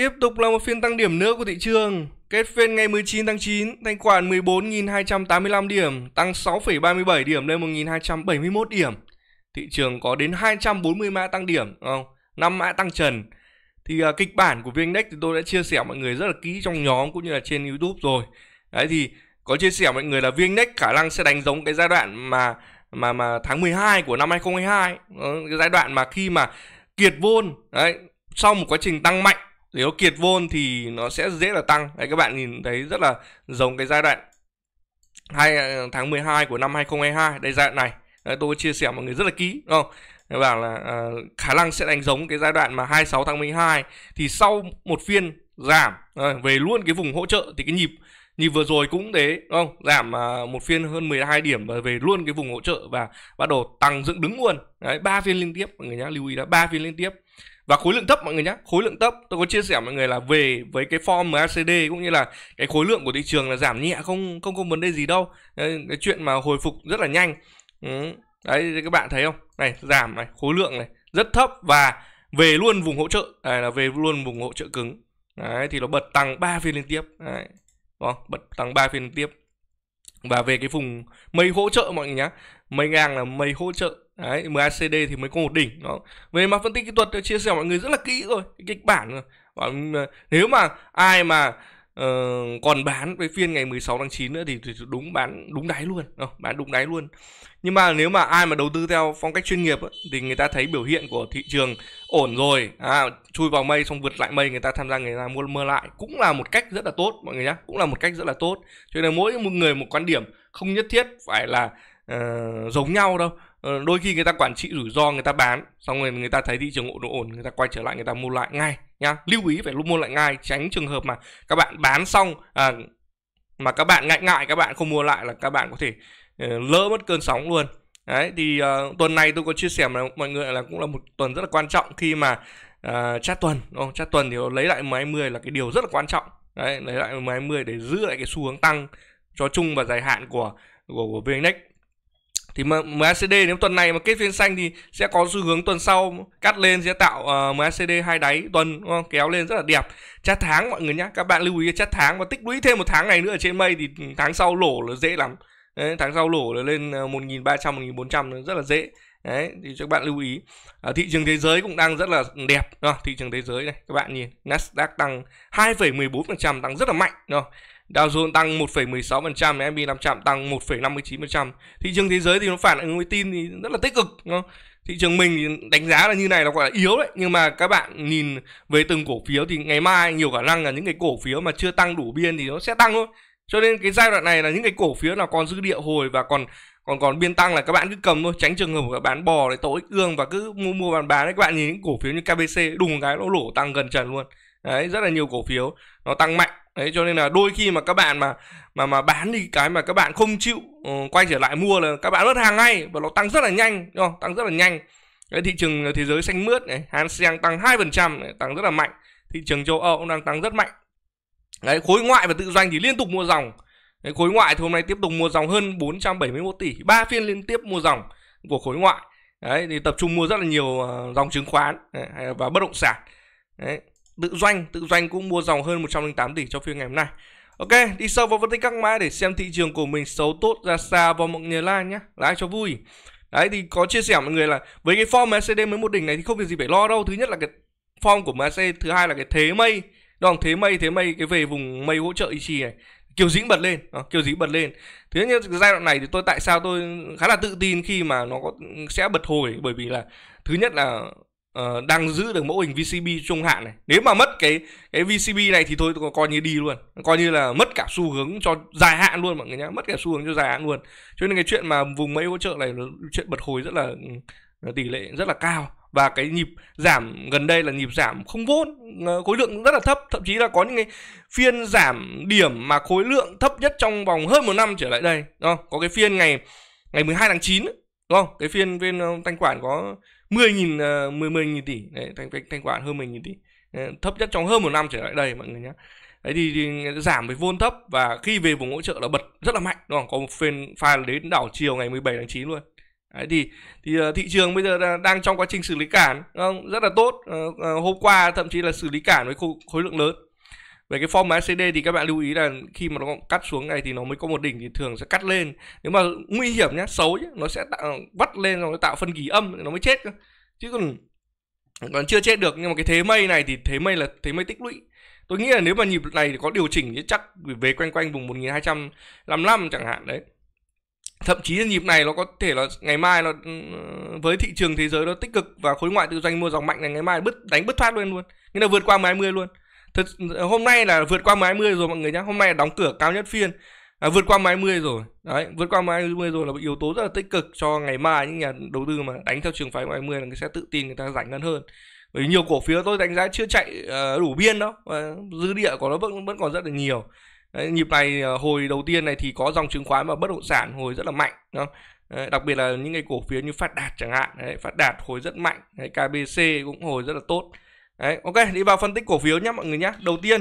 Tiếp tục là một phiên tăng điểm nữa của thị trường. Kết phiên ngày 19 tháng 9, thanh khoản 14.285 điểm, tăng 6,37 điểm lên 1.271 điểm. Thị trường có đến 240 mã tăng điểm, không? 5 mã tăng trần. Thì uh, kịch bản của VN-Index thì tôi đã chia sẻ mọi người rất là kỹ trong nhóm cũng như là trên YouTube rồi. Đấy thì có chia sẻ mọi người là VN-Index khả năng sẽ đánh giống cái giai đoạn mà mà mà tháng 12 của năm 2022, ờ, cái giai đoạn mà khi mà kiệt vôn, đấy, sau một quá trình tăng mạnh nếu kiệt vôn thì nó sẽ dễ là tăng đấy các bạn nhìn thấy rất là giống cái giai đoạn hai ờ, tháng 12 của năm 2022 đây giai đoạn này đấy, tôi chia sẻ mọi người rất là kỹ đúng không Đấy bảo là uh, khả năng sẽ đánh giống cái giai đoạn mà 26 tháng 12 thì sau một phiên giảm uh, về luôn cái vùng hỗ trợ thì cái nhịp như vừa rồi cũng thế đúng không giảm à, một phiên hơn 12 điểm và về luôn cái vùng hỗ trợ và bắt đầu tăng dựng đứng luôn đấy ba phiên liên tiếp mọi người nhá lưu ý đã ba phiên liên tiếp và khối lượng thấp mọi người nhé khối lượng thấp tôi có chia sẻ mọi người là về với cái form MACD cũng như là cái khối lượng của thị trường là giảm nhẹ không không có vấn đề gì đâu đấy, cái chuyện mà hồi phục rất là nhanh ừ. đấy các bạn thấy không này giảm này khối lượng này rất thấp và về luôn vùng hỗ trợ này là về luôn vùng hỗ trợ cứng đấy thì nó bật tăng 3 phiên liên tiếp đấy không? Bật tăng 3 phiên tiếp. Và về cái vùng mây hỗ trợ mọi người nhá. Mây ngang là mây hỗ trợ. Đấy, MACD thì mới có một đỉnh đó. Về mặt phân tích kỹ thuật tôi chia sẻ mọi người rất là kỹ rồi, cái kịch bản rồi. Và nếu mà ai mà Ờ, còn bán với phiên ngày 16 tháng 9 nữa thì, thì đúng bán đúng đáy luôn uh, bán đúng đáy luôn nhưng mà nếu mà ai mà đầu tư theo phong cách chuyên nghiệp ấy, thì người ta thấy biểu hiện của thị trường ổn rồi à, chui vào mây xong vượt lại mây người ta tham gia người ta mua mơ lại cũng là một cách rất là tốt mọi người nhé cũng là một cách rất là tốt cho nên mỗi một người một quan điểm không nhất thiết phải là uh, giống nhau đâu Ờ, đôi khi người ta quản trị rủi ro người ta bán xong rồi người ta thấy thị trường ổn ổn người ta quay trở lại người ta mua lại ngay nhá lưu ý phải luôn mua lại ngay tránh trường hợp mà các bạn bán xong à, mà các bạn ngại ngại các bạn không mua lại là các bạn có thể ờ, lỡ mất cơn sóng luôn đấy thì uh, tuần này tôi có chia sẻ với mọi người là cũng là một tuần rất là quan trọng khi mà uh, chat tuần oh, chat tuần thì lấy lại 1020 là cái điều rất là quan trọng đấy lấy lại 1020 để giữ lại cái xu hướng tăng cho chung và dài hạn của của của VNX thì MACD nếu tuần này mà kết phiên xanh thì sẽ có xu hướng tuần sau cắt lên sẽ tạo uh, ờ, MACD hai đáy tuần đúng không? kéo lên rất là đẹp chát tháng mọi người nhé các bạn lưu ý chát tháng và tích lũy thêm một tháng này nữa ở trên mây thì tháng sau lỗ là dễ lắm Đấy, tháng sau lỗ là lên 1.300 ờ, 1.400 rất là dễ Đấy, thì các bạn lưu ý à, thị trường thế giới cũng đang rất là đẹp đó, thị trường thế giới này các bạn nhìn Nasdaq tăng 2,14% tăng rất là mạnh đúng không Dow Jones tăng 1,16%, S&P 500 tăng 1,59%. Thị trường thế giới thì nó phản ứng với tin thì rất là tích cực. Đúng không? Thị trường mình đánh giá là như này là gọi là yếu đấy. Nhưng mà các bạn nhìn về từng cổ phiếu thì ngày mai nhiều khả năng là những cái cổ phiếu mà chưa tăng đủ biên thì nó sẽ tăng thôi. Cho nên cái giai đoạn này là những cái cổ phiếu nào còn dư địa hồi và còn còn còn biên tăng là các bạn cứ cầm thôi tránh trường hợp các bạn bò để tổ ích ương và cứ mua mua bán bán đấy các bạn nhìn những cổ phiếu như KBC đùng cái nó lỗ tăng gần trần luôn đấy rất là nhiều cổ phiếu nó tăng mạnh đấy cho nên là đôi khi mà các bạn mà mà mà bán đi cái mà các bạn không chịu uh, quay trở lại mua là các bạn mất hàng ngay và nó tăng rất là nhanh đúng không? tăng rất là nhanh cái thị trường ờ, thế giới xanh mướt này Hàn Seng tăng 2% tăng rất là mạnh thị trường châu Âu cũng đang tăng rất mạnh đấy khối ngoại và tự doanh thì liên tục mua dòng đấy, khối ngoại thì hôm nay tiếp tục mua dòng hơn 471 tỷ ba phiên liên tiếp mua dòng của khối ngoại đấy thì tập trung mua rất là nhiều ờ, dòng chứng khoán và bất động sản đấy tự doanh tự doanh cũng mua dòng hơn 108 tỷ cho phiên ngày hôm nay Ok, đi sâu vào phân tích các mã để xem thị trường của mình xấu tốt ra sao và mọi người like nhé. Like cho vui. Đấy thì có chia sẻ mọi người là với cái form MACD mới một đỉnh này thì không việc gì phải lo đâu. Thứ nhất là cái form của MACD, thứ hai là cái thế mây. Đòn thế mây, thế mây cái về vùng mây hỗ trợ ý trì này. kiểu dĩnh bật lên, đó, ờ, kiều dĩnh bật lên. Thứ nhất giai đoạn này thì tôi tại sao tôi khá là tự tin khi mà nó có, sẽ bật hồi bởi vì là thứ nhất là uh, đang giữ được mẫu hình VCB trung hạn này nếu mà mất cái cái VCB này thì thôi coi như đi luôn coi như là mất cả xu hướng cho dài hạn luôn mọi người nhá mất cả xu hướng cho dài hạn luôn cho nên cái chuyện mà vùng mấy hỗ trợ này là chuyện bật hồi rất là ừ, tỷ lệ rất là cao và cái nhịp giảm gần đây là nhịp giảm không vốn ờ, khối lượng rất là thấp thậm chí là có những cái phiên giảm điểm mà khối lượng thấp nhất trong vòng hơn một năm trở lại đây đúng không? có cái phiên ngày ngày 12 tháng 9 đúng không cái phiên bên ờ, thanh quản có 10 nghìn, uh, 10 10.000 tỷ đấy, thanh, thanh, thanh khoản hơn 10 nghìn tỷ đấy, ờ, thấp nhất trong hơn một năm trở lại đây mọi người nhé đấy thì, thì giảm về vôn thấp và khi về vùng hỗ trợ là bật rất là mạnh đúng không có một phiên pha đến đảo chiều ngày 17 tháng 9 luôn Đấy thì thì ờ, thị trường bây giờ đang trong quá trình xử lý cản rất là tốt ờ, hôm qua thậm chí là xử lý cản với khối lượng lớn về cái form CD thì các bạn lưu ý là khi mà nó cắt xuống này thì nó mới có một đỉnh thì thường sẽ cắt lên nếu mà nguy hiểm nhá xấu nhá, nó sẽ tạo, vắt lên rồi nó tạo phân kỳ âm nó mới chết chứ còn còn chưa chết được nhưng mà cái thế mây này thì thế mây là thế mây tích lũy tôi nghĩ là nếu mà nhịp này có điều chỉnh thì chắc về quanh quanh vùng 1255 chẳng hạn đấy thậm chí là nhịp này nó có thể là ngày mai nó ừ, với thị trường thế giới nó tích cực và khối ngoại tư doanh mua dòng mạnh này ngày mai bứt đánh bứt thoát luôn luôn nghĩa là vượt qua 20 luôn thật hôm nay là vượt qua 20 rồi mọi người nhé hôm nay là đóng cửa cao nhất phiên à, vượt qua 20 rồi đấy vượt qua 20 rồi là một yếu tố rất là tích cực cho ngày mai những nhà đầu tư mà đánh theo trường phái 20 là người sẽ tự tin người ta rảnh ngân hơn bởi nhiều cổ phiếu tôi đánh giá chưa chạy uh, đủ biên đó và dư địa của nó vẫn vẫn còn rất là nhiều đấy, nhịp này à, hồi đầu tiên này thì có dòng chứng khoán và bất động sản hồi rất là mạnh đó. Đấy, đặc biệt là những cái cổ phiếu như phát đạt chẳng hạn đấy, phát đạt hồi rất mạnh đấy, kbc cũng hồi rất là tốt Đấy, ok, đi vào phân tích cổ phiếu nhé mọi người nhé. Đầu tiên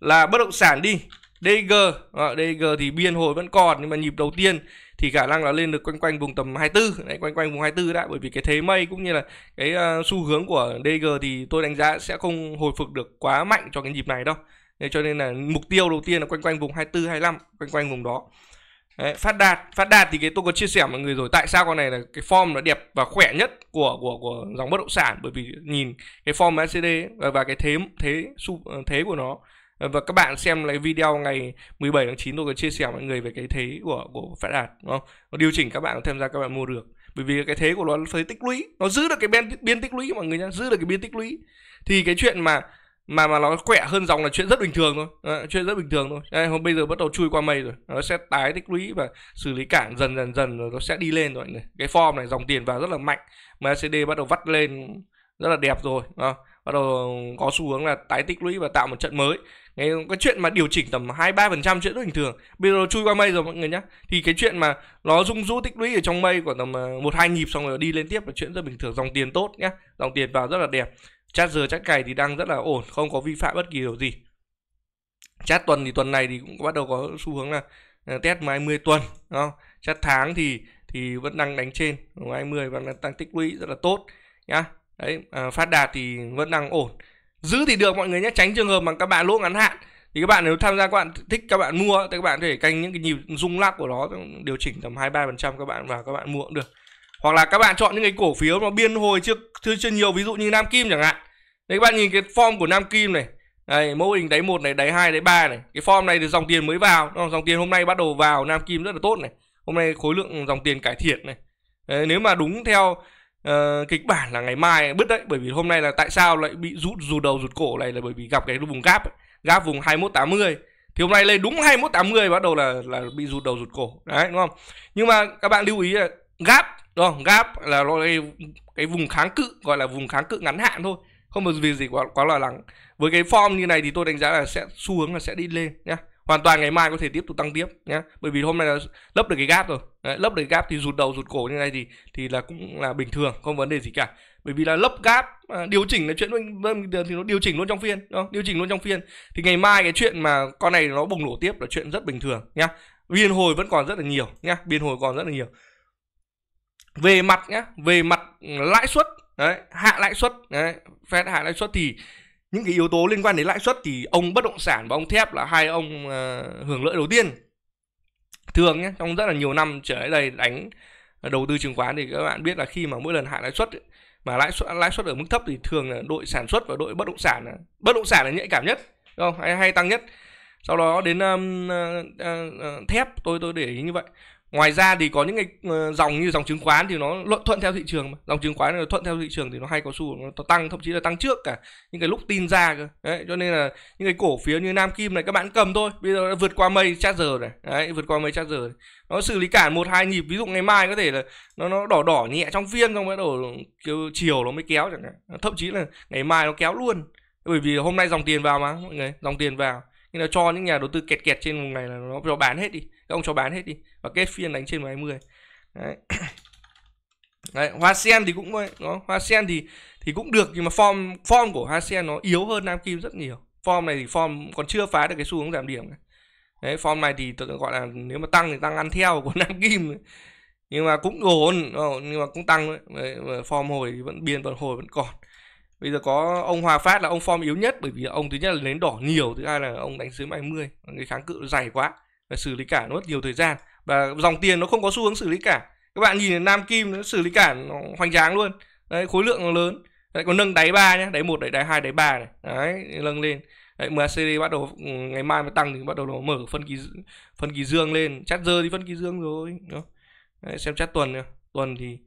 là bất động sản đi. DG, à, ờ, DG thì biên hồi vẫn còn nhưng mà nhịp đầu tiên thì khả năng là lên được quanh quanh vùng tầm 24, đấy, quanh quanh vùng 24 đã bởi vì cái thế mây cũng như là cái uh, xu hướng của DG thì tôi đánh giá sẽ không hồi phục được quá mạnh cho cái nhịp này đâu. Nên cho nên là mục tiêu đầu tiên là quanh quanh vùng 24 25, quanh quanh vùng đó. Đấy, phát đạt phát đạt thì cái tôi có chia sẻ mọi người rồi tại sao con này là cái form nó đẹp và khỏe nhất của của của dòng bất động sản bởi vì nhìn cái form ACD và, và cái thế thế su ờ, thế của nó ờ, và các bạn xem lại video ngày 17 tháng 9 tôi có chia sẻ mọi người về cái thế của của phát đạt đúng không nó điều chỉnh các bạn tham gia các bạn mua được bởi vì cái thế của nó phải tích lũy nó giữ được cái biên biên tích lũy mọi người nhá giữ được cái biên tích lũy thì cái chuyện mà mà mà nó quẹ hơn dòng là chuyện rất bình thường thôi à, chuyện rất bình thường thôi đây, hôm bây giờ bắt đầu chui qua mây rồi nó sẽ tái tích lũy và xử lý cản dần dần dần rồi nó sẽ đi lên rồi này. cái form này dòng tiền vào rất là mạnh mà cd bắt đầu vắt lên rất là đẹp rồi à, bắt đầu có xu hướng là tái tích lũy và tạo một trận mới cái, cái chuyện mà điều chỉnh tầm hai ba phần trăm chuyện rất bình thường bây giờ nó chui qua mây rồi mọi người nhé thì cái chuyện mà nó rung rũ tích lũy ở trong mây khoảng tầm ờ, một hai nhịp xong rồi đi lên tiếp là chuyện rất bình thường dòng tiền tốt nhé dòng tiền vào rất là đẹp giờ chắc cày thì đang rất là ổn không có vi phạm bất kỳ điều gì chat tuần thì tuần này thì cũng bắt đầu có xu hướng là ờ, test 20 tuần đúng không? chat tháng thì thì vẫn đang đánh trên 20 và đang tích lũy rất là tốt nhá đấy à, phát đạt thì vẫn đang ổn giữ thì được mọi người nhé tránh trường hợp mà các bạn lỗ ngắn hạn thì các bạn nếu tham gia các bạn thích các bạn mua thì các bạn có thể canh những cái nhịp rung lắc của nó điều chỉnh tầm hai ba phần trăm các bạn vào các bạn mua cũng được hoặc là các bạn chọn những cái cổ phiếu mà biên hồi chưa chưa, chưa nhiều ví dụ như Nam Kim chẳng hạn đấy các bạn nhìn cái form của Nam Kim này đây, mẫu hình đáy một này đáy hai đáy ba này cái form này thì dòng tiền mới vào dòng tiền hôm nay bắt đầu vào Nam Kim rất là tốt này hôm nay khối lượng dòng tiền cải thiện này đấy, nếu mà đúng theo uh, kịch bản là ngày mai bứt đấy bởi vì hôm nay là tại sao lại bị rút dù đầu rụt cổ này là bởi vì gặp cái vùng gap ấy. gap vùng 2180 thì hôm nay lên đúng 2180 bắt đầu là là bị rụt đầu rụt cổ đấy đúng không nhưng mà các bạn lưu ý là gap đúng không gap là nó cái, cái vùng kháng cự gọi là vùng kháng cự ngắn hạn thôi không có việc gì quá quá lo lắng với cái form như này thì tôi đánh giá là sẽ xu hướng là sẽ đi lên nhé hoàn toàn ngày mai có thể tiếp tục tăng tiếp nhé bởi vì hôm nay là lấp được cái gap rồi Đấy, lấp được cái gap thì rụt đầu rụt cổ như này thì thì là cũng là bình thường không vấn đề gì cả bởi vì là lấp gap à, điều chỉnh là chuyện luôn thường thì nó điều chỉnh luôn trong phiên đúng không? điều chỉnh luôn trong phiên thì ngày mai cái chuyện mà con này nó bùng nổ tiếp là chuyện rất bình thường nhá biên hồi vẫn còn rất là nhiều nhá biên hồi còn rất là nhiều về mặt nhá về mặt lãi suất đấy, hạ lãi suất đấy, Fed hạ lãi suất thì những cái yếu tố liên quan đến lãi suất thì ông bất động sản và ông thép là hai ông uh, hưởng lợi đầu tiên thường nhé trong rất là nhiều năm trở lại đây đánh đầu tư chứng khoán thì các bạn biết là khi mà mỗi lần hạ lãi suất mà lãi suất lãi suất ở mức thấp thì thường là đội sản xuất và đội bất động sản bất động sản là nhạy cảm nhất không hay hay tăng nhất sau đó đến um, uh, uh, thép tôi tôi để ý như vậy ngoài ra thì có những cái ờ, dòng như dòng chứng khoán thì nó luận thuận theo thị trường mà. dòng chứng khoán nó thuận theo thị trường thì nó hay có xu nó tăng thậm chí là tăng trước cả những cái lúc tin ra cơ đấy cho nên là những cái cổ phiếu như nam kim này các bạn cầm thôi bây giờ vượt qua mây chát charger này đấy vượt qua mây charger này. nó xử lý cả một hai nhịp ví dụ ngày mai có thể là nó nó đỏ đỏ nhẹ trong phiên xong bắt đầu kiểu chiều nó mới kéo chẳng hạn thậm chí là ngày mai nó kéo luôn bởi vì hôm nay dòng tiền vào mà mọi người dòng tiền vào nên nó cho những nhà đầu tư kẹt kẹt trên vùng này là nó cho bán hết đi các ông cho bán hết đi và kết phiên đánh trên 20 đấy Đấy, Hoa Sen thì cũng vậy, nó Hoa Sen thì thì cũng được nhưng mà form form của Hoa Sen nó yếu hơn Nam Kim rất nhiều. Form này thì form còn chưa phá được cái xu hướng giảm điểm này. Đấy, form này thì tôi gọi là nếu mà tăng thì tăng ăn theo của Nam Kim. Nhưng mà cũng ổn, nhưng mà cũng tăng đấy. Form hồi thì vẫn biên vẫn hồi vẫn còn bây giờ có ông hòa phát là ông form yếu nhất bởi vì ông thứ nhất là nến đỏ nhiều thứ hai là ông đánh dưới 20 cái kháng cự dày quá và xử lý cả nó mất nhiều thời gian và dòng tiền nó không có xu hướng xử lý cả các bạn nhìn nam kim nó xử lý cả nó hoành tráng luôn đấy khối lượng nó lớn đấy còn nâng đáy ba nhé đáy một đáy đáy hai đáy ba này đấy nâng lên đấy MACD bắt đầu ừ, ngày mai mà tăng thì bắt đầu nó mở phân kỳ phân kỳ dương lên chát giờ thì phân kỳ dương rồi đó. Đấy, xem chát tuần nữa tuần thì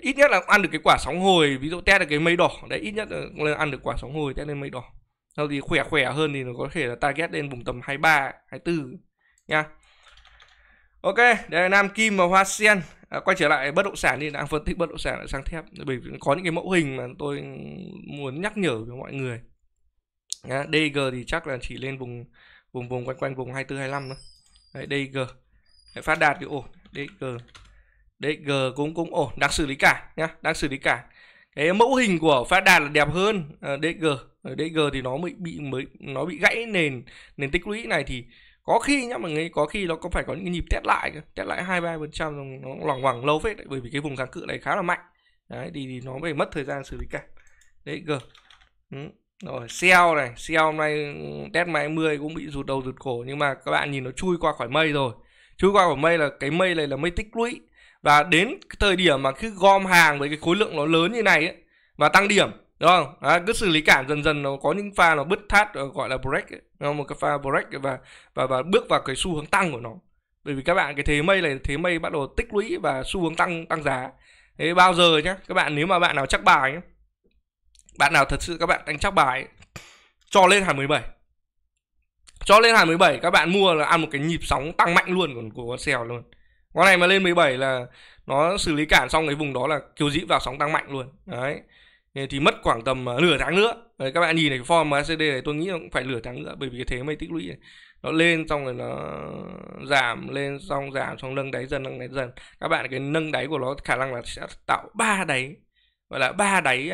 ít nhất là ăn được cái quả sóng hồi ví dụ test được cái mây đỏ đấy ít nhất là ăn được quả sóng hồi test lên mây đỏ sau thì khỏe khỏe hơn thì nó có thể là target lên vùng tầm 23 24 nha Ok, đây là Nam Kim và Hoa Sen à, Quay trở lại bất động sản đi đang phân tích bất động sản lại sang thép Bởi vì có những cái mẫu hình mà tôi muốn nhắc nhở với mọi người Nhá, DG thì chắc là chỉ lên vùng vùng vùng quanh quanh vùng 24 25 thôi. Đấy DG. Đấy, phát đạt thì ổn, DG đấy g cũng cũng ổn đang xử lý cả nhá đang xử lý cả cái mẫu hình của phát đạt là đẹp hơn à, dg dg thì nó mới bị mới nó bị gãy nền nền tích lũy này thì có khi nhá mọi người có khi nó có phải có những nhịp test lại test lại hai ba phần trăm nó loằng ngoằng lâu phết đấy, bởi vì cái vùng kháng cự này khá là mạnh đấy thì, thì nó phải mất thời gian xử lý cả đấy g ừ. rồi sell này sell hôm nay ừ, test máy 10 cũng bị rụt đầu rụt cổ nhưng mà các bạn nhìn nó chui qua khỏi mây rồi chui qua khỏi mây là cái mây này là mây tích lũy và đến thời điểm mà cứ gom hàng với cái khối lượng nó lớn như này ấy, và tăng điểm đúng không à, cứ xử lý cản dần dần nó có những pha nó bứt thắt ờ, gọi là break ấy, một cái pha break và và và bước vào cái xu hướng tăng của nó bởi vì các bạn cái thế mây này thế mây bắt đầu tích lũy và xu hướng tăng tăng giá thế bao giờ nhé? các bạn nếu mà bạn nào chắc bài nhá, bạn nào thật sự các bạn đánh chắc bài ấy, cho lên hàm 17 cho lên hàm 17 các bạn mua là ăn một cái nhịp sóng tăng mạnh luôn của, của con sèo luôn con này mà lên 17 là nó xử lý cản xong cái vùng đó là kiều dĩ vào sóng tăng mạnh luôn đấy thì mất khoảng tầm à, nửa tháng nữa đấy, các bạn nhìn này form ACD này tôi nghĩ cũng phải nửa tháng nữa bởi vì cái thế mây tích lũy này nó lên xong rồi nó giảm lên xong giảm xong nâng đáy dần nâng đáy dần các bạn cái nâng đáy của nó khả năng là sẽ tạo ba đáy gọi là ba đáy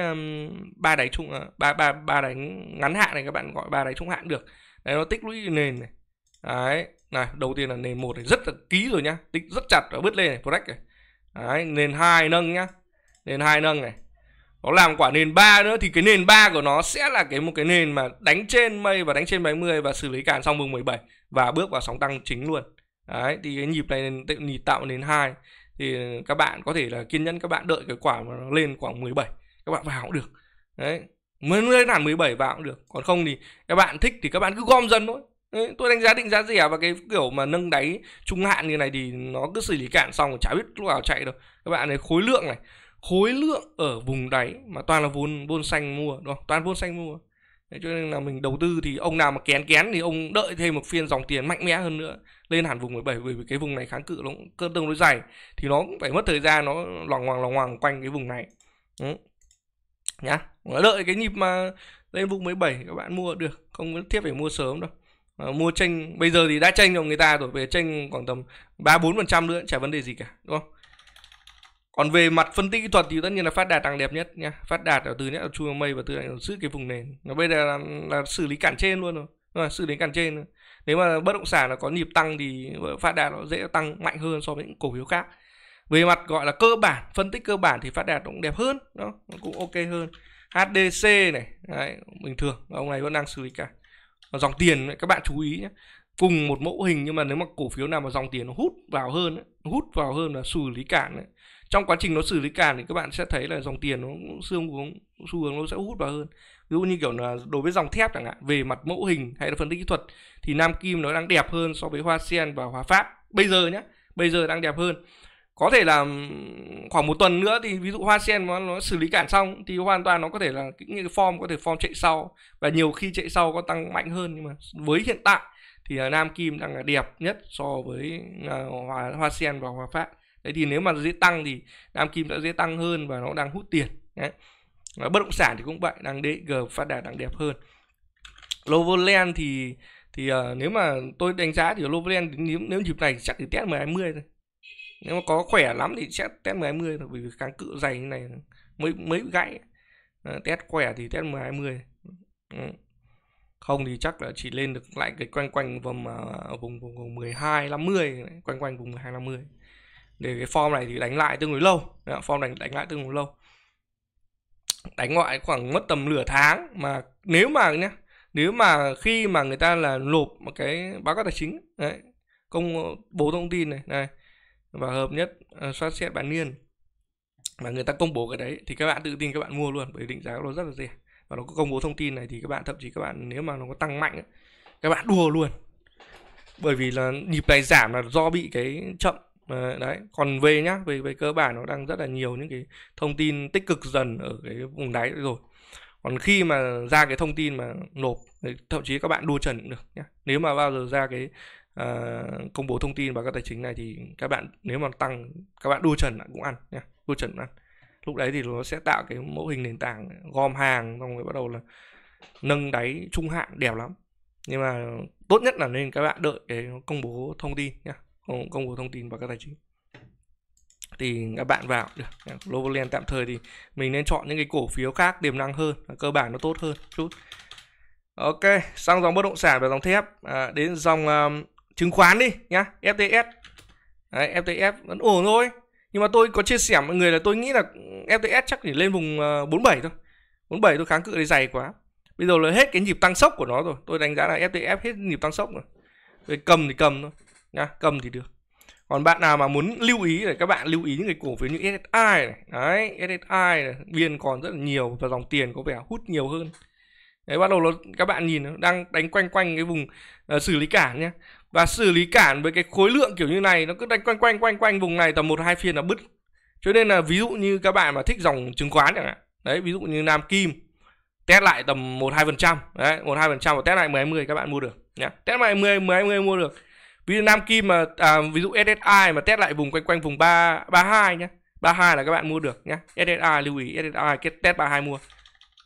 ba đáy trung à, ba ba ba đáy ngắn hạn này các bạn gọi ba đáy trung hạn được đấy nó tích lũy nền này đấy này đầu tiên là nền một thì rất là ký rồi nhá tích rất chặt và bứt lên này break này Đấy, nền hai nâng nhá nền hai nâng này nó làm quả nền 3 nữa thì cái nền 3 của nó sẽ là cái một cái nền mà đánh trên mây và đánh trên 70 và xử lý cản xong mùng 17 và bước vào sóng tăng chính luôn. Đấy thì cái nhịp này nhịp tạo nền 2 thì các bạn có thể là kiên nhẫn các bạn đợi cái quả mà nó lên khoảng 17 các bạn vào cũng được. Đấy, mới lên hẳn 17 vào cũng được. Còn không thì các bạn thích thì các bạn cứ gom dần thôi. Đấy, tôi đánh giá định giá rẻ và cái kiểu mà nâng đáy trung hạn như này thì nó cứ xử lý cạn xong chả biết lúc nào chạy đâu các bạn này khối lượng này khối lượng ở vùng đáy mà toàn là vốn vốn xanh mua đúng không toàn vốn xanh mua Đấy, cho nên là mình đầu tư thì ông nào mà kén kén thì ông đợi thêm một phiên dòng tiền mạnh mẽ hơn nữa lên hẳn vùng 17 bởi vì cái vùng này kháng cự nó cơn tương đối dài thì nó cũng phải mất thời gian nó lòng hoàng lòng hoàng quanh cái vùng này Đấy. nhá đợi cái nhịp mà lên vùng 17 các bạn mua được không thiết phải mua sớm đâu mua tranh bây giờ thì đã tranh rồi người ta rồi về tranh khoảng tầm ba bốn phần trăm nữa chả vấn đề gì cả đúng không còn về mặt phân tích kỹ thuật thì tất nhiên là phát đạt đang đẹp nhất nha phát đạt ở từ nhất là chu mây và từ ảnh giữ cái vùng nền nó bây giờ là, là xử lý cản trên luôn rồi à, xử lý cản trên nếu mà bất động sản là có nhịp tăng thì phát đạt nó dễ tăng mạnh hơn so với những cổ phiếu khác về mặt gọi là cơ bản phân tích cơ bản thì phát đạt cũng đẹp hơn đó cũng ok hơn HDC này đấy, bình thường ông này vẫn đang xử lý cả và dòng tiền các bạn chú ý nhé cùng một mẫu hình nhưng mà nếu mà cổ phiếu nào mà dòng tiền nó hút vào hơn hút vào hơn là xử lý cản trong quá trình nó xử lý cản thì các bạn sẽ thấy là dòng tiền nó xương hướng xu hướng nó sẽ hút vào hơn ví dụ như kiểu là đối với dòng thép chẳng hạn về mặt mẫu hình hay là phân tích kỹ thuật thì nam kim nó đang đẹp hơn so với hoa sen và hoa pháp bây giờ nhé bây giờ đang đẹp hơn có thể là khoảng một tuần nữa thì ví dụ hoa sen nó, nó xử lý cản xong thì hoàn toàn nó có thể là những cái form có thể form chạy sau và nhiều khi chạy sau có tăng mạnh hơn nhưng mà với hiện tại thì à, nam kim đang là đẹp nhất so với à, hoa hoa sen và hoa phát đấy thì nếu mà dễ tăng thì nam kim đã dễ tăng hơn và nó đang hút tiền đấy. và bất động sản thì cũng vậy đang đế g phát đạt đang đẹp hơn Lovoland thì thì uh, nếu mà tôi đánh giá thì Lovoland nếu nếu dịp này chắc thì test 10 20 thôi nếu mà có khỏe lắm thì sẽ test 120 thôi bởi vì kháng cự dày như này mới mới gãy à, test khỏe thì test 120 ừ. không thì chắc là chỉ lên được lại cái quanh quanh vòng uh, vùng vùng vùng 12 50 quanh quanh vùng 12 50 để cái form này thì đánh lại tương đối lâu form đánh đánh lại tương đối lâu đánh ngoại khoảng mất tầm nửa tháng mà nếu mà nhé nếu mà khi mà người ta là nộp một cái báo cáo tài chính đấy công ờ, bố thông tin này này và hợp nhất ờ, soát xét bán niên mà người ta công bố cái đấy thì các bạn tự tin các bạn mua luôn bởi định giá của nó rất là rẻ và nó có công bố thông tin này thì các bạn thậm chí các bạn nếu mà nó có tăng mạnh các bạn đua luôn bởi vì là nhịp này giảm là do bị cái chậm ờ, đấy còn về nhá về về cơ bản nó đang rất là nhiều những cái thông tin tích cực dần ở cái vùng đáy rồi còn khi mà ra cái thông tin mà nộp thậm chí các bạn đua trần cũng được nhá nếu mà bao giờ ra cái uh, công bố thông tin báo cáo tài chính này thì các bạn nếu mà tăng các bạn đua trần cũng ăn nha đua trần ăn lúc đấy thì nó sẽ tạo cái mẫu hình nền tảng gom hàng xong rồi bắt đầu là nâng đáy trung hạn đẹp lắm nhưng mà tốt nhất là nên các bạn đợi cái công bố thông tin nhá công, công bố thông tin báo cáo tài chính thì các bạn vào được global land tạm thời thì mình nên chọn những cái cổ phiếu khác tiềm năng hơn cơ bản nó tốt hơn chút ok sang dòng bất động sản và dòng thép à, đến dòng um, chứng khoán đi nhá FTS Đấy, FTS vẫn ổn thôi nhưng mà tôi có chia sẻ mọi người là tôi nghĩ là FTS chắc chỉ lên vùng 47 ờ, thôi 47 tôi kháng cự đây dày quá bây giờ là hết cái nhịp tăng sốc của nó rồi tôi đánh giá là fts hết nhịp tăng sốc rồi về cầm thì cầm thôi nhá cầm thì được còn bạn nào mà muốn lưu ý thì các bạn lưu ý những cái cổ phiếu như SSI này đấy SSI này biên còn rất là nhiều và dòng tiền có vẻ hút nhiều hơn đấy bắt đầu nó, các bạn nhìn nó đang đánh quanh quanh cái vùng uh, xử lý cản nhá và xử lý cản với cái khối lượng kiểu như này nó cứ đánh quanh quanh quanh quanh vùng này tầm một hai phiên là bứt cho nên là ví dụ như các bạn mà thích dòng chứng khoán chẳng hạn đấy ví dụ như nam kim test lại tầm một hai phần trăm đấy một hai phần trăm và test lại mười hai các bạn mua được nhá test lại mười mười hai mua được ví dụ nam kim mà à, ví dụ ssi mà test lại vùng quanh quanh vùng ba ba hai nhá ba hai là các bạn mua được nhá ssi lưu ý ssi test ba hai mua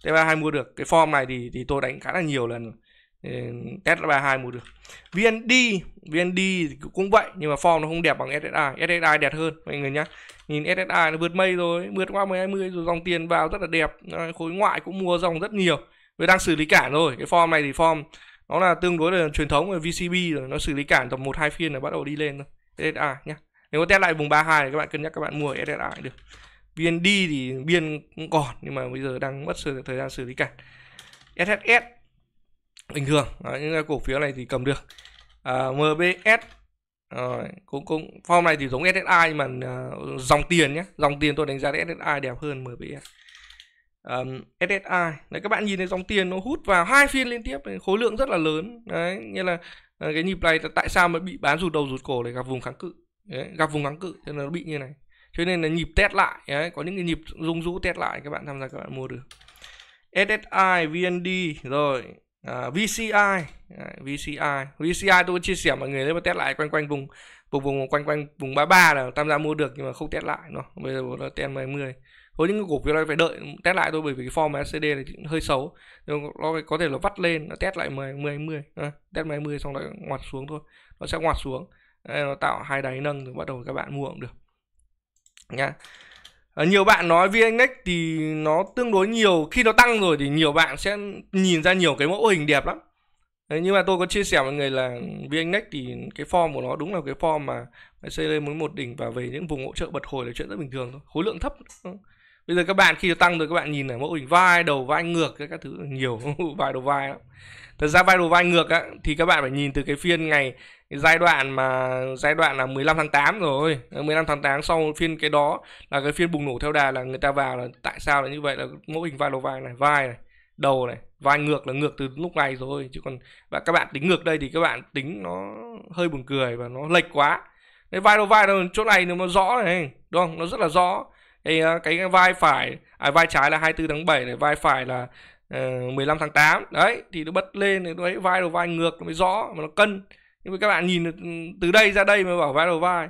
test ba hai mua được cái form này thì thì tôi đánh khá là nhiều lần SSI mua được VND VND cũng vậy nhưng mà form nó không đẹp bằng SSI SSI đẹp hơn mọi người nhá nhìn SSI nó vượt mây rồi vượt qua 120 rồi dòng tiền vào rất là đẹp khối ngoại cũng mua dòng rất nhiều với đang xử lý cản rồi cái form này thì form nó là tương đối là truyền thống ở VCB rồi nó xử lý cản tầm một hai phiên là bắt đầu đi lên rồi SSI nhá nếu có test lại vùng 32 thì các bạn cân nhắc các bạn mua SSI được VND thì biên cũng còn nhưng mà bây giờ đang mất thời gian xử lý cản SSS bình thường Đấy, những cổ phiếu này thì cầm được à, MBS rồi, cũng cũng form này thì giống SSI nhưng mà uh, dòng tiền nhé dòng tiền tôi đánh giá SSI đẹp hơn MBS um, SSI đấy các bạn nhìn thấy dòng tiền nó hút vào hai phiên liên tiếp khối lượng rất là lớn đấy như là à, cái nhịp này là tại sao mà bị bán rụt đầu rụt cổ để gặp vùng kháng cự đấy, gặp vùng kháng cự cho nên nó bị như này cho nên là nhịp test lại đấy, có những cái nhịp rung rũ test lại các bạn tham gia các bạn mua được SSI VND rồi Ờ, VCI VCI VCI tôi chia sẻ mọi người nếu mà test lại quanh quanh vùng vùng vùng quanh quanh vùng 33 là tham gia mua được nhưng mà không test lại nó bây giờ nó test 10 với những cổ phiếu này phải đợi test lại thôi bởi vì cái form SCD này hơi xấu nhưng nó có thể là vắt lên nó test lại 10 10 10 à, test 10 10 xong lại ngoặt xuống thôi nó sẽ ngoặt xuống nó tạo hai đáy nâng rồi bắt đầu các bạn mua cũng được nha À, nhiều bạn nói VNX thì nó tương đối nhiều khi nó tăng rồi thì nhiều bạn sẽ nhìn ra nhiều cái mẫu hình đẹp lắm nhưng mà tôi có chia sẻ với người là VNX thì cái form của nó đúng là cái form mà xây lên mới một đỉnh và về những vùng hỗ trợ bật hồi là chuyện rất bình thường thôi khối lượng thấp bây giờ các bạn khi tăng rồi các bạn nhìn là mẫu hình vai đầu vai ngược các thứ nhiều vai đầu vai lắm thật ra vai đầu vai ngược á, thì các bạn phải nhìn từ cái phiên ngày cái giai đoạn mà giai đoạn là 15 tháng 8 rồi 15 tháng 8 sau phiên cái đó là cái phiên bùng nổ theo đà là người ta vào là tại sao là như vậy là mẫu hình vai đầu vai này vai này đầu này vai ngược là ngược từ lúc này rồi chứ còn và các bạn tính ngược đây thì các bạn tính nó hơi buồn cười và nó lệch quá đấy vai đầu vai đâu chỗ này nó rõ này đúng không nó rất là rõ cái ờ, cái vai phải à, vai trái là 24 tháng 7 này vai phải là uh, ờ, 15 tháng 8 đấy thì nó bật lên thì đấy vai đầu vai ngược nó mới rõ mà nó cân nhưng mà các bạn nhìn ừ, từ đây ra đây mà bảo vai đầu vai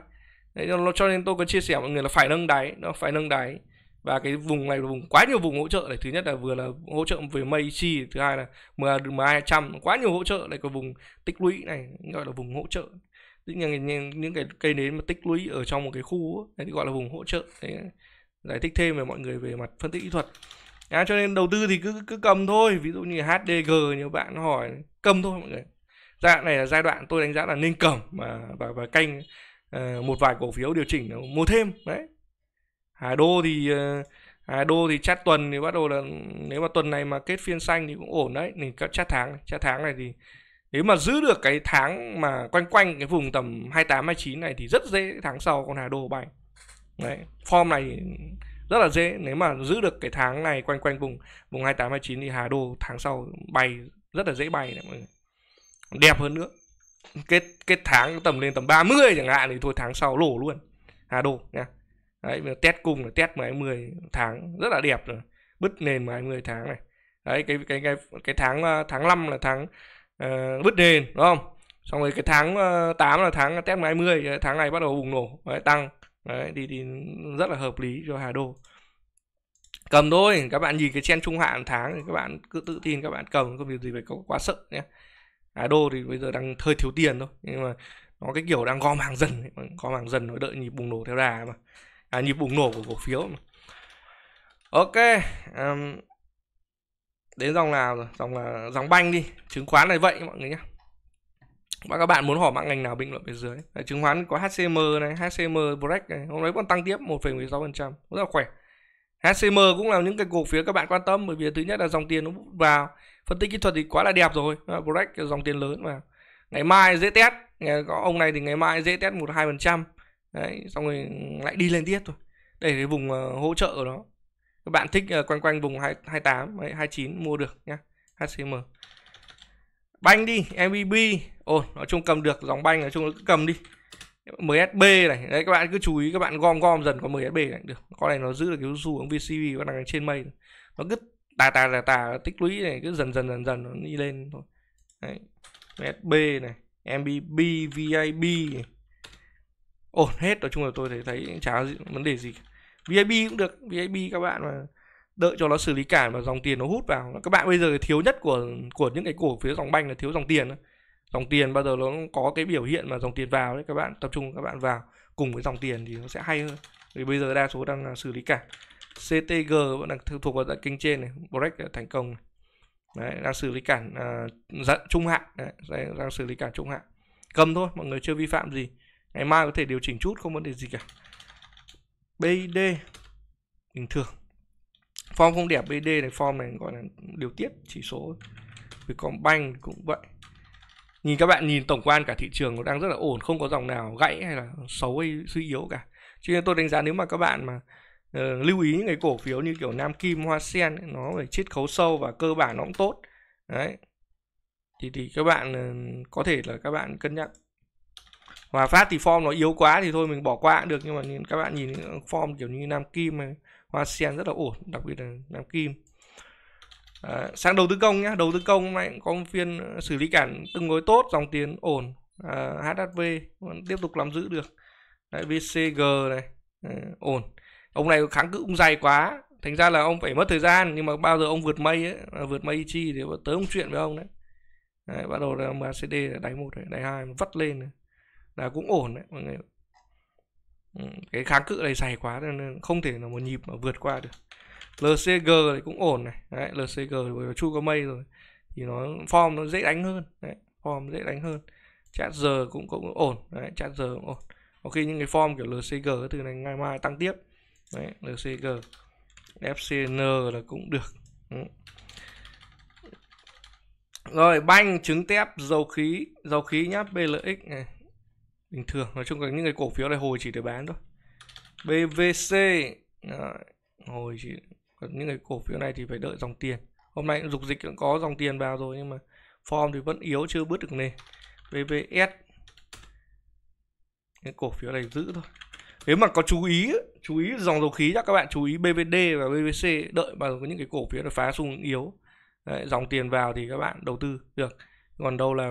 đấy, cho nên tôi có chia sẻ mọi người là phải nâng đáy nó phải nâng đáy và cái vùng này là vùng quá nhiều vùng hỗ trợ này thứ nhất là vừa là hỗ trợ về mây chi thứ hai là m hai trăm quá nhiều hỗ trợ này có vùng tích lũy này gọi là vùng hỗ trợ những những cái cây nến mà tích lũy ở trong một cái khu ấy, đấy, gọi là vùng hỗ trợ đấy giải thích thêm về mọi người về mặt phân tích kỹ thuật à, cho nên đầu tư thì cứ cứ cầm thôi ví dụ như HDG nhiều bạn hỏi cầm thôi mọi người giai dạ, đoạn này là giai đoạn tôi đánh giá là nên cầm mà và và canh uh, một vài cổ phiếu điều chỉnh mua thêm đấy Hà Đô thì uh, Hà Đô thì chát tuần thì bắt đầu là nếu mà tuần này mà kết phiên xanh thì cũng ổn đấy thì các chát tháng chát tháng này thì nếu mà giữ được cái tháng mà quanh quanh cái vùng tầm 28 29 này thì rất dễ tháng sau con Hà Đô bay đấy form này rất là dễ nếu mà giữ được cái tháng này quanh quanh vùng vùng 28 29 thì Hà Đô tháng sau bay rất là dễ bay đấy mọi người đẹp hơn nữa kết kết tháng tầm lên tầm 30 chẳng hạn thì thôi tháng sau lổ luôn Hà Đô nha đấy test cùng là test mấy 10 tháng rất là đẹp rồi bứt nền mấy 10 tháng này đấy cái cái cái cái tháng ờ, tháng 5 là tháng uh, bứt nền đúng không xong rồi cái tháng uh, ờ, 8 là tháng test 20 tháng này bắt đầu bùng nổ đấy, tăng đấy đi đi rất là hợp lý cho Hà Đô cầm thôi các bạn nhìn cái chen trung hạn tháng thì các bạn cứ tự tin các bạn cầm không việc gì phải có quá sợ nhé Hà Đô thì bây giờ đang hơi thiếu tiền thôi nhưng mà nó cái kiểu đang gom hàng dần gom hàng dần nó đợi nhịp bùng nổ theo đà mà à, nhịp bùng nổ của cổ phiếu mà. ok um, đến dòng nào rồi dòng là dòng banh đi chứng khoán này vậy mọi người nhé và các bạn muốn hỏi mã ngành nào bình luận bên dưới Đấy, chứng khoán có HCM này HCM Break này hôm nay còn tăng tiếp 1,16% rất là khỏe HCM cũng là những cái cổ phiếu các bạn quan tâm bởi vì thứ nhất là dòng tiền nó vào phân tích kỹ thuật thì quá là đẹp rồi à, Break dòng tiền lớn mà ngày mai dễ test ngày có ông này thì ngày mai dễ test một hai phần trăm đấy xong rồi lại đi lên tiếp thôi để cái vùng ờ, hỗ trợ của nó các bạn thích ờ, quanh quanh vùng hai hai tám hai chín mua được nhá HCM banh đi MBB ôn nói chung cầm được dòng banh nói chung cầm đi MSB này đấy các bạn cứ chú ý các bạn gom gom dần có MSB này được con này nó giữ được cái xu hướng VCV con đang trên mây nó cứ tà tà tà tà tích lũy này cứ dần dần dần dần nó đi lên thôi đấy. MSB này MBB VIB ổn hết nói chung là tôi thấy thấy chả gì, vấn đề gì VIB cũng được VIB các bạn mà đợi cho nó xử lý cả mà dòng tiền nó hút vào các bạn bây giờ thiếu nhất của của những cái cổ phía dòng banh là thiếu dòng tiền đó dòng tiền bao giờ nó có cái biểu hiện mà dòng tiền vào đấy các bạn tập trung các bạn vào cùng với dòng tiền thì nó sẽ hay hơn vì bây giờ đa số đang xử lý cả CTG vẫn đang thuộc vào dạng kênh trên này break thành công này. Đấy, đang xử lý cản à, uh, dạng trung hạn đấy, đang xử lý cản trung hạn cầm thôi mọi người chưa vi phạm gì ngày mai có thể điều chỉnh chút không vấn đề gì cả BD bình thường form không đẹp BD này form này gọi là điều tiết chỉ số vì Vietcombank cũng vậy nhìn các bạn nhìn tổng quan cả thị trường nó đang rất là ổn không có dòng nào gãy hay là xấu hay suy yếu cả cho nên tôi đánh giá nếu mà các bạn mà uh, lưu ý những cái cổ phiếu như kiểu Nam Kim, Hoa Sen ấy, nó phải chiết khấu sâu và cơ bản nó cũng tốt đấy thì thì các bạn uh, có thể là các bạn cân nhắc Hòa Phát thì form nó yếu quá thì thôi mình bỏ qua cũng được nhưng mà các bạn nhìn form kiểu như Nam Kim, Hoa Sen rất là ổn đặc biệt là Nam Kim Ờ, sang đầu tư công nhá đầu tư công này có một phiên ờ, xử lý cản tương đối tốt dòng tiền ổn à, ờ, HHV vẫn tiếp tục làm giữ được Đấy, VCG này à, ổn ông này kháng cự cũng dày quá thành ra là ông phải mất thời gian nhưng mà bao giờ ông vượt mây ấy, vượt mây chi thì tới ông chuyện với ông đấy, đấy bắt đầu là MACD đáy một đáy hai vắt lên này. là cũng ổn đấy mọi người ừ, cái kháng cự này dày quá nên không thể là một nhịp mà vượt qua được LCG thì cũng ổn này đấy, LCG bởi vì chu có mây rồi thì nó form nó dễ đánh hơn đấy, form dễ đánh hơn chat giờ cũng cũng ổn đấy, chat giờ cũng ổn có khi những cái form kiểu LCG cái từ này ngày mai tăng tiếp đấy, LCG FCN là cũng được đấy. rồi banh trứng tép dầu khí dầu khí nhá BLX này bình thường nói chung là những cái cổ phiếu này hồi chỉ để bán thôi BVC đấy, hồi chỉ những cái cổ phiếu này thì phải đợi dòng tiền hôm nay dục dịch cũng có dòng tiền vào rồi nhưng mà form thì vẫn yếu chưa bứt được nền VVS cái cổ phiếu này giữ thôi nếu mà có chú ý chú ý dòng dầu khí chắc các bạn chú ý BVD và BVC đợi mà có những cái cổ phiếu nó phá xuống yếu Đấy, dòng tiền vào thì các bạn đầu tư được còn đâu là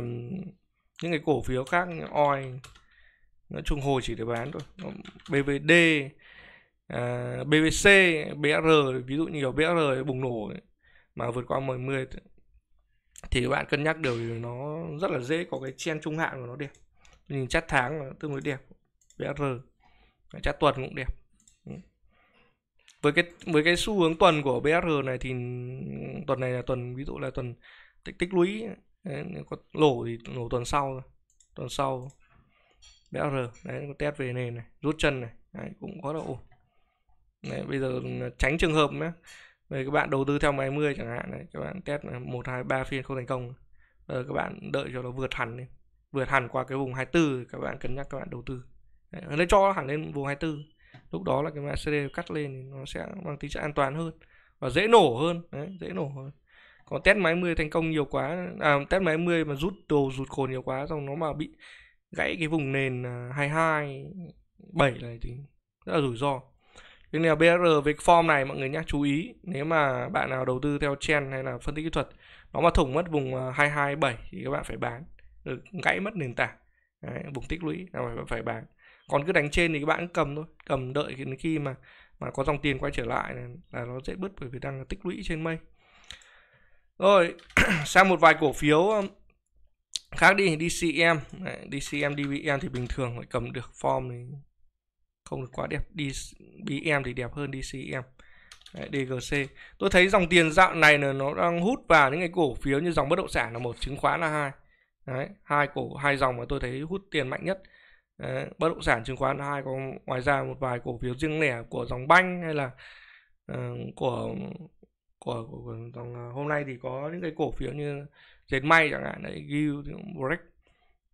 những cái cổ phiếu khác oil nói chung hồi chỉ để bán thôi BVD uh, ờ, BVC, BR ví dụ như kiểu BR bùng nổ ấy, mà vượt qua 10 thì các bạn cân nhắc điều nó rất là dễ có cái chen trung hạn của nó đẹp nhìn chát tháng là tương đối đẹp BR chát tuần cũng đẹp với cái với cái xu hướng tuần của BR này thì tuần này là tuần ví dụ là tuần tích tích lũy đấy, có lỗ thì lỗ tuần sau tuần sau BR đấy có test về nền này rút chân này đấy, cũng có độ ổn đấy, bây giờ ừ, tránh trường hợp nhé về các bạn đầu tư theo máy 10 chẳng hạn đấy các bạn test một hai ba phiên không thành công rồi các bạn đợi cho nó vượt hẳn đi vượt hẳn qua cái vùng 24 các bạn cân nhắc các bạn đầu tư đấy, nó cho hẳn lên vùng 24 lúc đó là cái macd cắt lên nó sẽ mang tính chất an toàn hơn và dễ nổ hơn đấy, dễ nổ hơn còn test máy 10 thành công nhiều quá à, test máy 10 mà rút đồ rụt cồn nhiều quá xong nó mà bị gãy cái vùng nền 22 à, 7 này thì rất là rủi ro nhưng là BR với form này mọi người nhá chú ý nếu mà bạn nào đầu tư theo trend hay là phân tích kỹ thuật nó mà thủng mất vùng 227 à, thì các bạn phải bán được ừ, gãy mất nền tảng Đấy, vùng tích lũy là phải phải bán còn cứ đánh trên thì các bạn cứ cầm thôi cầm đợi đến khi mà mà có dòng tiền quay trở lại là nó dễ bứt bởi vì đang tích lũy trên mây rồi sang một vài cổ phiếu um, khác đi DCM Đấy, DCM DVM thì bình thường phải cầm được form thì không được quá đẹp đi DBM thì đẹp hơn DCM Đấy, DGC tôi thấy dòng tiền dạo này là nó đang hút vào những cái cổ phiếu như dòng bất động sản là một chứng khoán là hai Đấy, hai cổ hai dòng mà tôi thấy hút tiền mạnh nhất Đấy, bất động sản chứng khoán là hai có ngoài ra một vài cổ phiếu riêng lẻ của dòng banh hay là uh, của của, của, của dòng, ờ, hôm nay thì có những cái cổ phiếu như dệt may chẳng hạn đấy Gil Break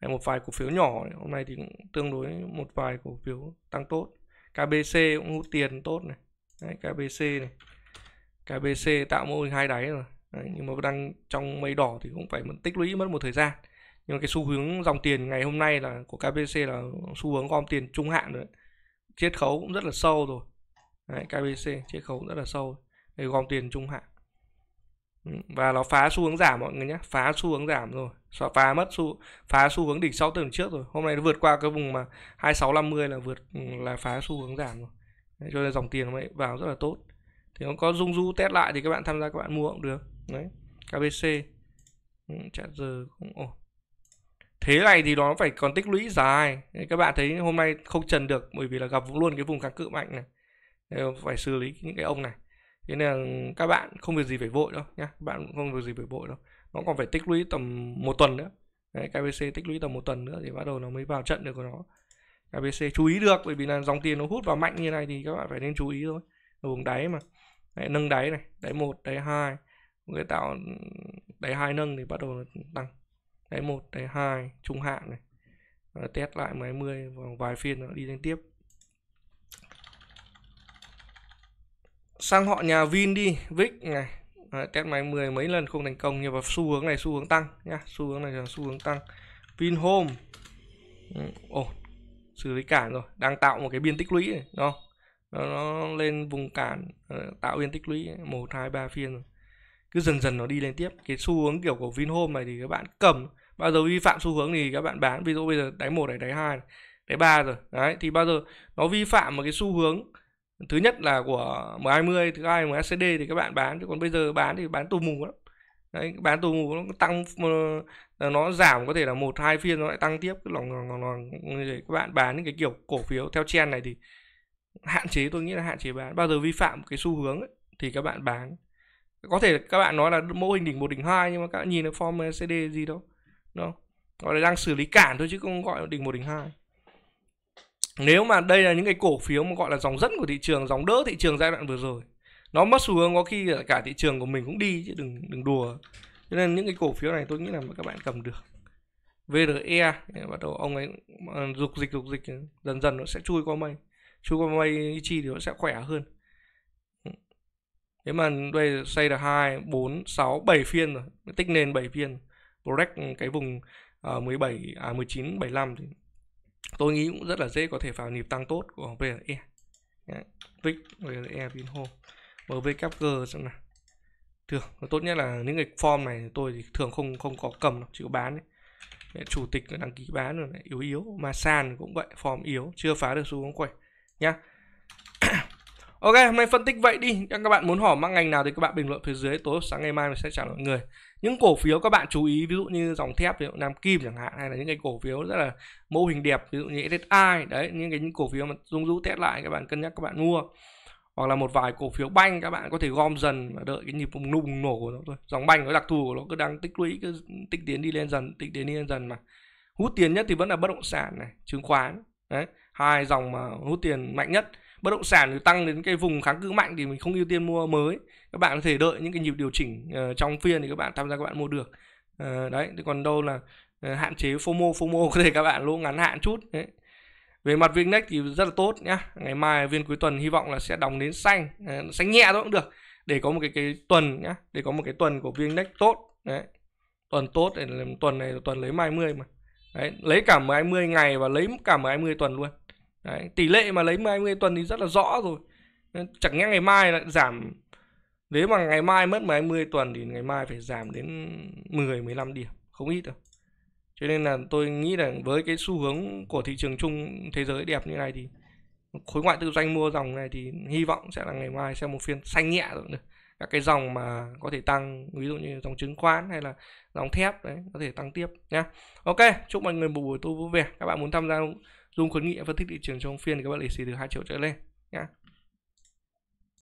hay một vài cổ phiếu nhỏ hôm nay thì cũng tương đối một vài cổ phiếu tăng tốt KBC cũng hút tiền tốt này Đấy, KBC này KBC tạo mô hình hai đáy rồi Đấy, nhưng mà đang trong mây đỏ thì cũng phải tích lũy mất một thời gian nhưng mà cái xu hướng dòng tiền ngày hôm nay là của KBC là xu hướng gom tiền trung hạn rồi chiết khấu cũng rất là sâu rồi Đấy, KBC chiết khấu cũng rất là sâu để gom tiền trung hạn và nó phá xu hướng giảm mọi người nhé phá xu hướng giảm rồi so phá mất xu phá xu hướng đỉnh sau tuần trước rồi hôm nay nó vượt qua cái vùng mà 2650 là vượt ừ, là phá xu hướng giảm rồi đấy, cho nên dòng tiền mới vào rất là tốt thì nó có dung du test lại thì các bạn tham gia các bạn mua cũng được đấy KBC ừ, chả giờ cũng ổn thế này thì nó phải còn tích lũy dài đấy, các bạn thấy hôm nay không trần được bởi vì là gặp luôn cái vùng kháng cự mạnh này đấy, phải xử lý những cái ông này thế nên là các bạn không việc gì phải vội đâu nhá các bạn không việc gì phải vội đâu nó còn phải tích lũy tầm một tuần nữa Đấy, KBC tích lũy tầm một tuần nữa thì bắt đầu nó mới vào trận được của nó KBC chú ý được bởi vì là dòng tiền nó hút vào mạnh như này thì các bạn phải nên chú ý thôi ở vùng đáy mà Đấy, nâng đáy này đáy một đáy hai người tạo đáy hai nâng thì bắt đầu nó tăng đáy một đáy hai trung hạn này test lại mấy mươi vài phiên nó đi lên tiếp sang họ nhà Vin đi VIX này Đấy, test máy 10 mấy lần không thành công nhưng mà xu hướng này xu hướng tăng nhá xu hướng này là xu hướng tăng Vinhome ổn ừ, oh, xử lý cản rồi đang tạo một cái biên tích lũy này nó nó, nó lên vùng cản ờ, tạo biên tích lũy một hai ba phiên rồi cứ dần dần nó đi lên tiếp cái xu hướng kiểu của Vinhome này thì các bạn cầm bao giờ vi phạm xu hướng thì các bạn bán ví dụ bây giờ đáy một này đáy hai đáy ba rồi đấy thì bao giờ nó vi phạm một cái xu hướng thứ nhất là của M20 thứ hai là MSD thì các bạn bán chứ còn bây giờ bán thì bán tù mù lắm đấy bán tù mù nó tăng nó giảm có thể là một hai phiên nó lại tăng tiếp cái lòng lòng lòng để các bạn bán những cái kiểu cổ phiếu theo trend này thì hạn chế tôi nghĩ là hạn chế bán bao giờ vi phạm cái xu hướng ấy, thì các bạn bán có thể các bạn nói là mô hình đỉnh một đỉnh hai nhưng mà các bạn nhìn nó form CD gì đâu đúng gọi là đang xử lý cản thôi chứ không gọi là đỉnh một đỉnh hai nếu mà đây là những cái cổ phiếu mà gọi là dòng dẫn của thị trường dòng đỡ thị trường giai đoạn vừa rồi nó mất xu hướng có khi cả thị trường của mình cũng đi chứ đừng đừng đùa cho nên những cái cổ phiếu này tôi nghĩ là các bạn cầm được VRE bắt đầu ông ấy ờ, dục dịch dục dịch dần dần nó sẽ chui qua mây chui qua mây chi thì nó sẽ khỏe hơn thế mà đây xây được hai bốn sáu bảy phiên rồi tích nền bảy phiên Break cái vùng uh, ờ, 17 à 19 75 thì tôi nghĩ cũng rất là dễ có thể vào nhịp tăng tốt của VNE VIX VNE Vinhome MV Capger xem nào thường tốt nhất là những cái form này tôi thì thường không không có cầm đâu, chỉ có bán ấy. chủ tịch đăng ký bán rồi yếu yếu mà sàn cũng vậy form yếu chưa phá được xu hướng quẩy nhá Ok, hôm nay phân tích vậy đi. Các bạn muốn hỏi mã ngành nào thì các bạn bình luận phía dưới. Tối sáng ngày mai mình sẽ trả lời người những cổ phiếu các bạn chú ý ví dụ như dòng thép ví dụ nam kim chẳng hạn hay là những cái cổ phiếu rất là mô hình đẹp ví dụ như SSI đấy những cái những cổ phiếu mà rung rú test lại các bạn cân nhắc các bạn mua hoặc là một vài cổ phiếu banh các bạn có thể gom dần và đợi cái nhịp bùng nổ của nó thôi dòng banh nó đặc thù của nó cứ đang tích lũy cứ tích tiến đi lên dần tích tiến đi lên dần mà hút tiền nhất thì vẫn là bất động sản này chứng khoán đấy hai dòng mà hút tiền mạnh nhất bất động sản thì tăng đến cái vùng kháng cự mạnh thì mình không ưu tiên mua mới các bạn có thể đợi những cái nhịp điều chỉnh uh, trong phiên thì các bạn tham gia các bạn mua được uh, đấy thì còn đâu là uh, hạn chế fomo fomo có thể các bạn lỗ ngắn hạn chút đấy về mặt VNX thì rất là tốt nhá ngày mai viên cuối tuần hy vọng là sẽ đóng đến xanh uh, xanh nhẹ thôi cũng được để có một cái cái tuần nhá để có một cái tuần của VNX tốt đấy tuần tốt để tuần này tuần lấy mai mươi mà đấy lấy cả mười mươi ngày và lấy cả mười mươi tuần luôn Đấy, tỷ lệ mà lấy 20 tuần thì rất là rõ rồi chẳng nhẽ ngày mai lại giảm nếu mà ngày mai mất 20 tuần thì ngày mai phải giảm đến 10 15 điểm không ít đâu cho nên là tôi nghĩ là với cái xu hướng của thị trường chung thế giới đẹp như này thì khối ngoại tư doanh mua dòng này thì hy vọng sẽ là ngày mai sẽ một phiên xanh nhẹ rồi được các cái dòng mà có thể tăng ví dụ như dòng chứng khoán hay là dòng thép đấy có thể tăng tiếp nhá ok chúc mọi người một buổi tối vui vẻ các bạn muốn tham gia dùng khuyến nghị phân tích thị trường trong phiên thì các bạn lì xì từ 2 triệu trở lên nhá.